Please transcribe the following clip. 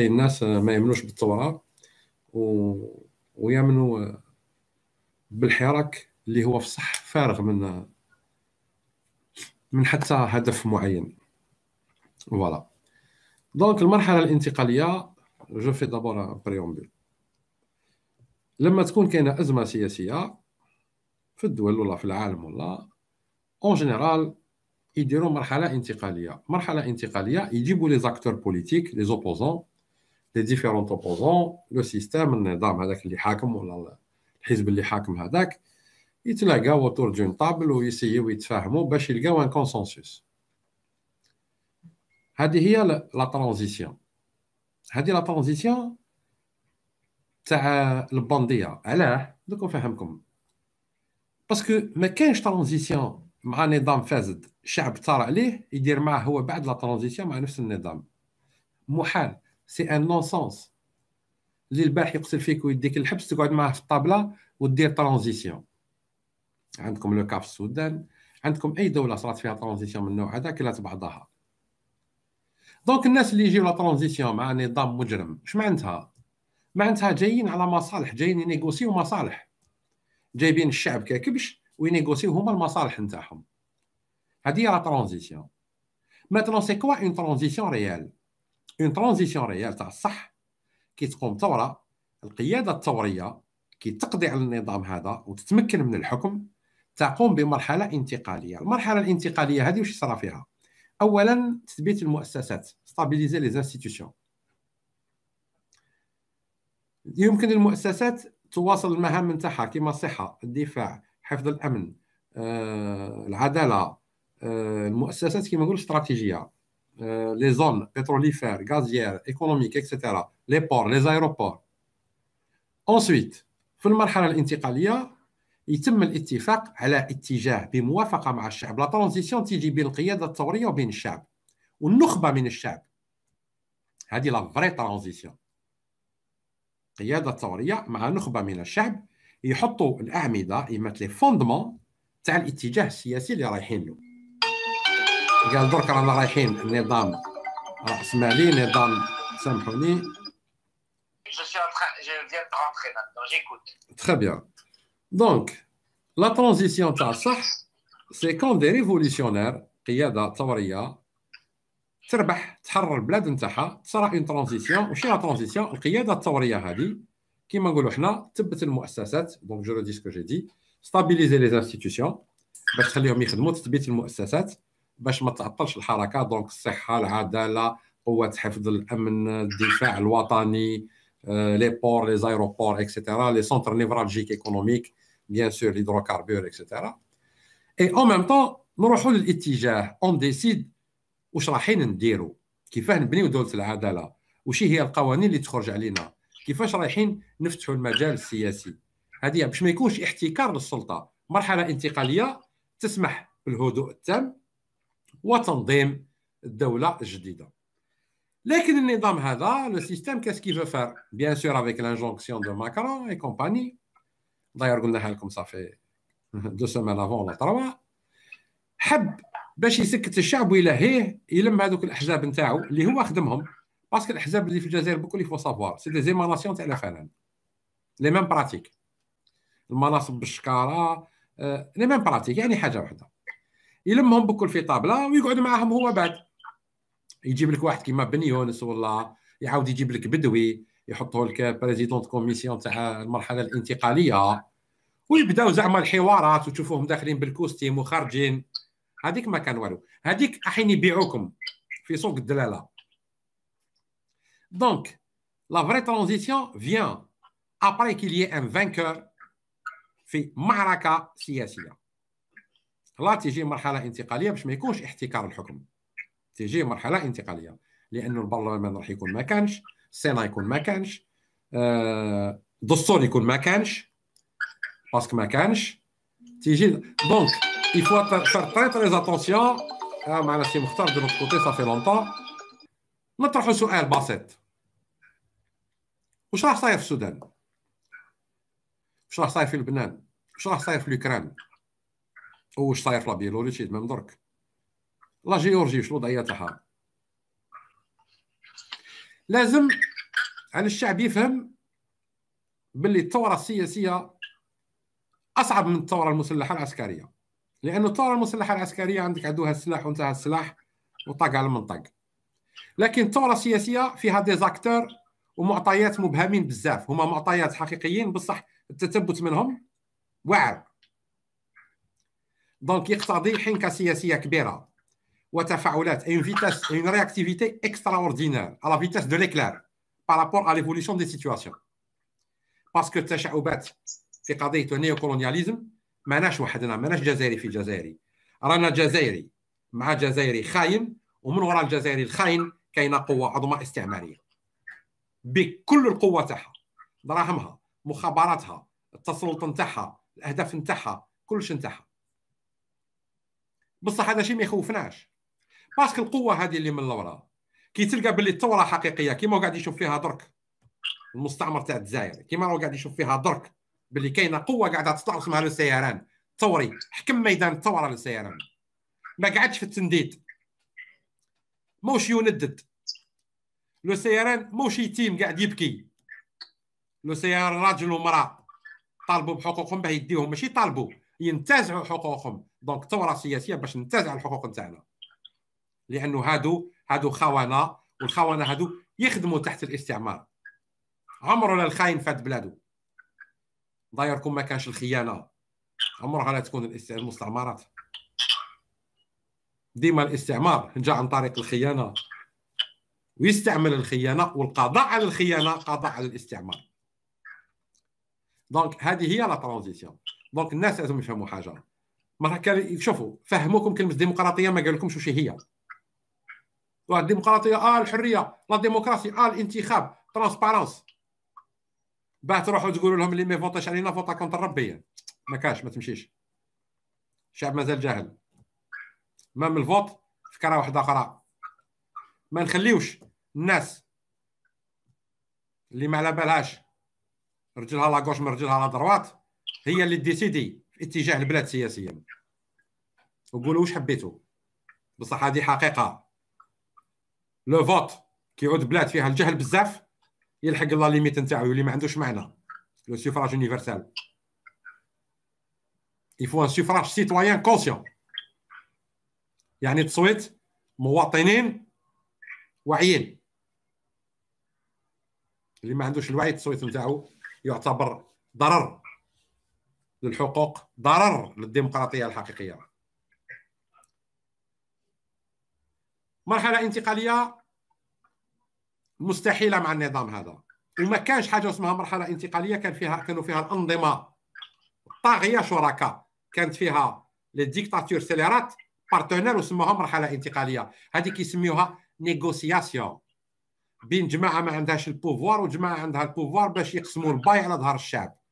الناس ما يمنوش بالثوره و... ويمنوا بالحراك اللي هو في صح فارغ من من حتى هدف معين فوالا دونك المرحله الانتقاليه جو في دابور بريومبول لما تكون كاينه ازمه سياسيه في الدول ولا في العالم ولا اون جينيرال يديروا مرحله انتقاليه مرحله انتقاليه يجيبوا لي زاكتور بوليتيك لي زوبوزون لي ديفيرونت اوبوزون لو سيستيم النظام هذاك اللي حاكم ولا الحزب اللي حاكم هذاك يتلاقاو اوتور دون طابل ويسيو يتفاهموا باش يلقاو ان كونسنسوس هذه هي لا ترانزيسيون هذه لا ترانزيسيون تاع البنديه علاه دوك نفهمكم باسكو ما كانش ترانزيسيون مع نظام فاسد شعب ثار عليه يدير معاه هو بعد لا ترانزيسيون مع نفس النظام محال سي ان نونسونس اللي البارح يقتل فيك ويديك الحبس تقعد معاه في الطابله ودير ترانزيسيون عندكم لو في السودان عندكم اي دوله صارت فيها ترانزيسيون من النوع هذا كلات بعضها دونك الناس اللي يجيو لا ترانزيسيون مع نظام مجرم اش معناتها معناتها جايين على مصالح جايين ينيغوسيو مصالح جايبين الشعب ككبش وينيغوسيو هما المصالح نتاعهم هذه هي لا ترانزيسيون maintenant سي كوا اون ترانزيسيون ريال اون ترانزيسيون ريال تاع الصح كي تقوم ثوره القياده الثوريه كي تقضي على النظام هذا وتتمكن من الحكم تقوم بمرحله انتقاليه المرحله الانتقاليه هذه واش صرا فيها اولا تثبيت المؤسسات ستابيليزي لي انستيتيوشن يمكن المؤسسات تواصل المهام نتاعها كما الصحه الدفاع حفظ الامن آه، العداله آه، المؤسسات كما نقول استراتيجيه Euh, les zones pétrolifères, gazières, économiques, etc., les ports, les aéroports. Ensuite, في المرحلة الانتقالية يتم الاتفاق على اتجاه بموافقة مع الشعب، لا ترانزيسيون تيجي بين القيادة الثورية وبين الشعب والنخبة من الشعب. هذه لا فري ترانزيسيون. قيادة ثورية مع نخبة من الشعب يحطوا الأعمدة يمثل لي فوندمون تاع الاتجاه السياسي اللي رايحين له. قال درك رانا رايحين النظام راه اسمع نظام سامحوني جو Très bien. Donc, la transition تاع الصح سي كون دي ريفوليسيونير قياده ثوريه تربح تحرر البلاد نتاعها تصرا اون ترانزيسيون وشي لا ترانزيسيون القياده الثوريه هذه كيما نقولوا حنا تثبت المؤسسات دونك جو دي سكو جي دي ستابيليزي لي انستيتيوسيون باش تخليهم يخدموا تثبيت المؤسسات باش ما تعطلش الحركه دونك الصحه العداله قوه حفظ الامن الدفاع الوطني لي بور لي زايروبور اكسيتيرا لي سونتر نيفرالجيك ايكونوميك بيان سور ليدروكاربور اكسيتيرا اي او ميم طون نروحوا للاتجاه اون ديسيد واش رايحين نديروا كيفاه نبنيو دوله العداله وش هي القوانين اللي تخرج علينا كيفاش رايحين نفتحوا المجال السياسي هذه باش ما يكونش احتكار للسلطه مرحله انتقاليه تسمح بالهدوء التام وتنظيم الدوله الجديده لكن النظام هذا لو سيستيم كاس كي فو فار بيان سور افيك لانجونكسيون دو ماكرون اي كومباني داير قلناها لكم صافي دو سيمان افون ولا تروا حب باش يسكت الشعب ويلهيه يلم هذوك الاحزاب نتاعو اللي هو خدمهم باسكو الاحزاب اللي في الجزائر بكل يفو سافوار سي دي زيماناسيون تاع الاخرين لي ميم براتيك المناصب بالشكاره لي ميم براتيك يعني حاجه واحده يلمهم بكل في طابله آه، ويقعد معاهم هو بعد يجيب لك واحد كيما بن يونس ولا يعاود يجيب لك بدوي يحطه لك بريزيدون كوميسيون تاع المرحله الانتقاليه ويبداو زعما الحوارات وتشوفوهم داخلين بالكوستيم وخارجين هذيك ما كان والو هذيك حين يبيعوكم في سوق الدلاله دونك لا فري ترانزيسيون فيان ابري كيلي ان فانكور في معركه سياسيه لا تيجي مرحله انتقاليه باش ما يكونش احتكار الحكم تيجي مرحله انتقاليه لانه البرلمان راح يكون ما كانش السينا يكون ما كانش آه دستور يكون ما كانش باسكو ما كانش تيجي دونك يفوا فار تري تري اتونسيون آه معنا سي مختار دو نوت كوتي صافي لونتون نطرحوا سؤال بسيط واش راح صاير في السودان واش راح صاير في لبنان واش راح صاير في الاوكران واش صاير في لابيلوريس تمام درك لا جيورجي شنو الوضعيه تاعها لازم على الشعب يفهم باللي الثوره السياسيه اصعب من الثوره المسلحه العسكريه لانه الثوره المسلحه العسكريه عندك عدوها السلاح وانتهى السلاح وطاق على المنطق لكن الثوره السياسيه فيها دي زاكتور ومعطيات مبهمين بزاف هما معطيات حقيقيين بصح التثبت منهم واعر دونك يقتضي حنكه سياسيه كبيره وتفاعلات اون فيتاس اون رياكتيفيتي اكسترا اوردينار على فيتاس دو ليكلار بارابور على ليفوليسيون دي سيتواسيون باسكو التشعبات في قضيه النيو كولونياليزم ماناش وحدنا ماناش جزائري في جزائري رانا جزائري مع جزائري خاين ومن وراء الجزائري الخاين كاينه قوه عظمى استعماريه بكل القوه تاعها دراهمها مخابراتها التسلط نتاعها الاهداف نتاعها كلش نتاعها بصح هذا شيء ما يخوفناش باسكو القوه هذه اللي من لورا كي تلقى باللي الثوره حقيقيه كيما هو قاعد يشوف فيها درك المستعمر تاع الجزائر كيما هو قاعد يشوف فيها درك باللي كاينه قوه قاعده تطلع اسمها للسيران ثوري حكم ميدان الثوره للسيران ما قعدش في التنديد موش يندد لو سيران موش يتيم قاعد يبكي لو سيران راجل ومراه طالبوا بحقوقهم باه يديهم ماشي طالبوا ينتزعوا حقوقهم دونك ثوره سياسيه باش ننتزع الحقوق نتاعنا لانه هادو هادو خونه والخونه هادو يخدموا تحت الاستعمار عمرنا الخاين فات بلادو دايركم ما كانش الخيانه عمرها لا تكون المستعمرات ديما الاستعمار جاء عن طريق الخيانه ويستعمل الخيانه والقضاء على الخيانه قضاء على الاستعمار دونك هذه هي لا ترانزيسيون دونك الناس لازم يفهموا حاجه ما كان شوفوا فهموكم كلمه ديمقراطيه ما قال لكمش واش هي الديمقراطيه اه الحريه لا ديموكراسي اه الانتخاب ترونسبارونس باه تروحوا تقولوا لهم اللي ما فوطاش علينا فوطا كونتر ربي ما كاش ما تمشيش الشعب مازال جاهل مام الفوت فكره واحده اخرى ما نخليوش الناس اللي ما على بالهاش رجلها لا غوش من رجلها لا دروات هي اللي ديسيدي في اتجاه البلاد سياسيا وقولوا واش حبيتوا بصح هذه حقيقه لو فوت كيعود بلاد فيها الجهل بزاف يلحق لا ليميت نتاعو اللي ما عندوش معنى لو سيفراج يونيفرسال يفو ان سيفراج سيتويان كونسيون يعني تصويت مواطنين واعيين اللي ما عندوش الوعي التصويت نتاعو يعتبر ضرر للحقوق ضرر للديمقراطيه الحقيقيه مرحله انتقاليه مستحيله مع النظام هذا وما كانش حاجه اسمها مرحله انتقاليه كان فيها كانوا فيها الانظمه الطاغيه شركاء كانت فيها لي ديكتاتور سيليرات بارتنر وسموها مرحله انتقاليه هذه كيسميوها نيغوسياسيون بين جماعه ما عندهاش البوفوار وجماعه عندها البوفوار باش يقسموا الباي على ظهر الشعب